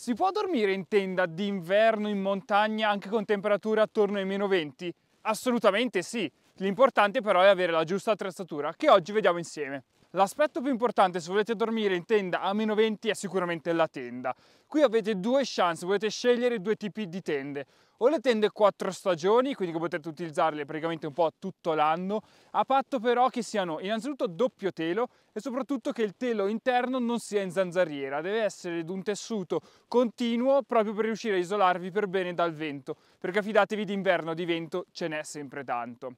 Si può dormire in tenda d'inverno in montagna anche con temperature attorno ai meno 20? Assolutamente sì, l'importante però è avere la giusta attrezzatura che oggi vediamo insieme. L'aspetto più importante se volete dormire in tenda a meno 20 è sicuramente la tenda. Qui avete due chance, volete scegliere due tipi di tende. O le tende quattro stagioni, quindi che potete utilizzarle praticamente un po' tutto l'anno, a patto però che siano innanzitutto doppio telo e soprattutto che il telo interno non sia in zanzariera, deve essere di un tessuto continuo proprio per riuscire a isolarvi per bene dal vento, perché fidatevi d'inverno di vento ce n'è sempre tanto.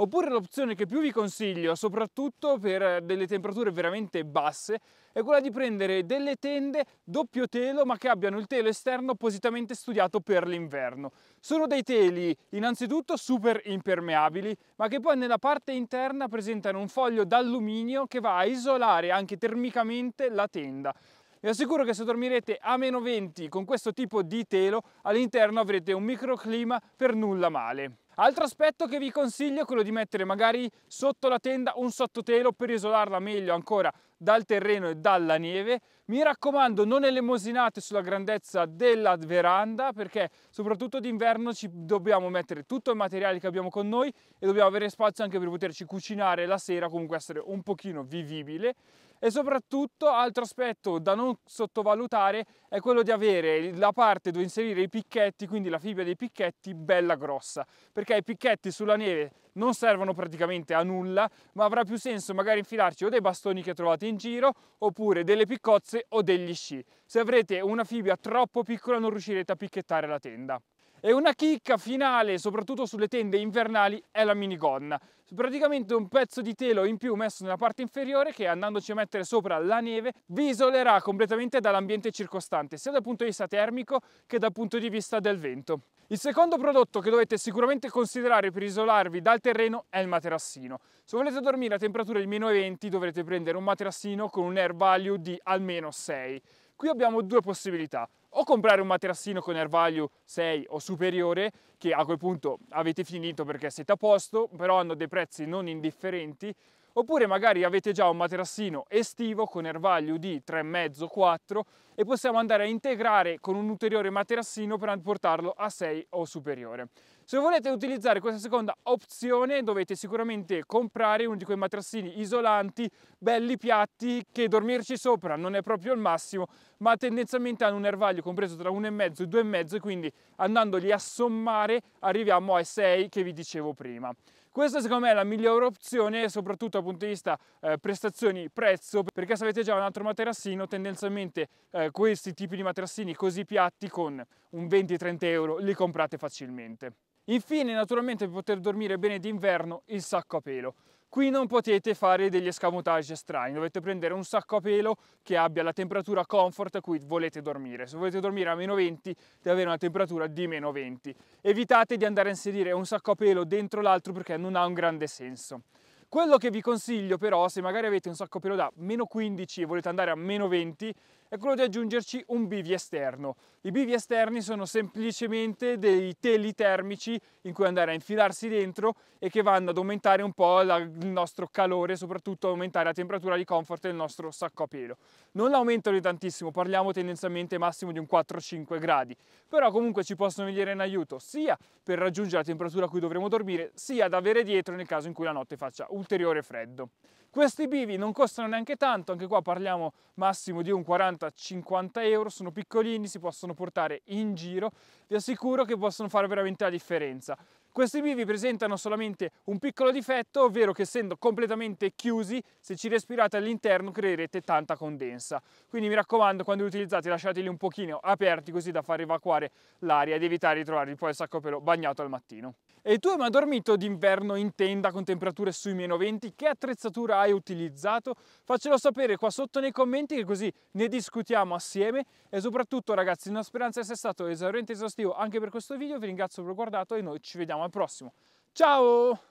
Oppure l'opzione che più vi consiglio, soprattutto per delle temperature veramente basse, è quella di prendere delle tende doppio telo ma che abbiano il telo esterno appositamente studiato per l'inverno. Sono dei teli innanzitutto super impermeabili ma che poi nella parte interna presentano un foglio d'alluminio che va a isolare anche termicamente la tenda. Vi assicuro che se dormirete a meno 20 con questo tipo di telo all'interno avrete un microclima per nulla male. Altro aspetto che vi consiglio è quello di mettere magari sotto la tenda un sottotelo per isolarla meglio ancora dal terreno e dalla neve. Mi raccomando non elemosinate sulla grandezza della veranda perché soprattutto d'inverno ci dobbiamo mettere tutto il materiale che abbiamo con noi e dobbiamo avere spazio anche per poterci cucinare la sera, comunque essere un pochino vivibile e soprattutto altro aspetto da non sottovalutare è quello di avere la parte dove inserire i picchetti, quindi la fibbia dei picchetti bella grossa, perché i picchetti sulla neve non servono praticamente a nulla, ma avrà più senso magari infilarci o dei bastoni che trovate in giro, oppure delle piccozze o degli sci. Se avrete una fibbia troppo piccola non riuscirete a picchettare la tenda. E una chicca finale, soprattutto sulle tende invernali, è la minigonna. Praticamente un pezzo di telo in più messo nella parte inferiore che andandoci a mettere sopra la neve vi isolerà completamente dall'ambiente circostante, sia dal punto di vista termico che dal punto di vista del vento. Il secondo prodotto che dovete sicuramente considerare per isolarvi dal terreno è il materassino. Se volete dormire a temperature di meno 20 dovrete prendere un materassino con un air value di almeno 6. Qui abbiamo due possibilità, o comprare un materassino con air value 6 o superiore, che a quel punto avete finito perché siete a posto, però hanno dei prezzi non indifferenti, oppure magari avete già un materassino estivo con airvalue di 3,5-4 e possiamo andare a integrare con un ulteriore materassino per portarlo a 6 o superiore. Se volete utilizzare questa seconda opzione dovete sicuramente comprare uno di quei materassini isolanti, belli piatti, che dormirci sopra non è proprio il massimo, ma tendenzialmente hanno un airvalue compreso tra 1,5 e 2,5 e quindi andandoli a sommare arriviamo ai 6 che vi dicevo prima. Questa secondo me è la migliore opzione soprattutto dal punto di vista eh, prestazioni-prezzo perché se avete già un altro materassino tendenzialmente eh, questi tipi di materassini così piatti con un 20-30 euro li comprate facilmente. Infine naturalmente per poter dormire bene d'inverno il sacco a pelo. Qui non potete fare degli escamotage strani, dovete prendere un sacco a pelo che abbia la temperatura comfort a cui volete dormire. Se volete dormire a meno 20 deve avere una temperatura di meno 20. Evitate di andare a inserire un sacco a pelo dentro l'altro perché non ha un grande senso. Quello che vi consiglio però, se magari avete un sacco a pelo da meno 15 e volete andare a meno 20, è quello di aggiungerci un bivi esterno. I bivi esterni sono semplicemente dei teli termici in cui andare a infilarsi dentro e che vanno ad aumentare un po' il nostro calore, soprattutto aumentare la temperatura di comfort del nostro sacco a pelo. Non l'aumentano di tantissimo, parliamo tendenzialmente massimo di un 4-5 gradi, però comunque ci possono venire in aiuto sia per raggiungere la temperatura a cui dovremo dormire, sia ad avere dietro nel caso in cui la notte faccia ulteriore freddo. Questi bivi non costano neanche tanto, anche qua parliamo massimo di un 40 40-50 euro, sono piccolini, si possono portare in giro, vi assicuro che possono fare veramente la differenza. Questi bivi presentano solamente un piccolo difetto, ovvero che essendo completamente chiusi, se ci respirate all'interno creerete tanta condensa. Quindi mi raccomando, quando li utilizzate lasciateli un pochino aperti così da far evacuare l'aria ed evitare di trovarvi poi il sacco pelo bagnato al mattino. E tu hai mai dormito d'inverno in tenda con temperature sui meno 20? Che attrezzatura hai utilizzato? Faccelo sapere qua sotto nei commenti che così ne discutiamo assieme e soprattutto ragazzi, una speranza di essere stato esauriente e esaustivo anche per questo video, vi ringrazio per aver guardato e noi ci vediamo vediamo al prossimo. Ciao!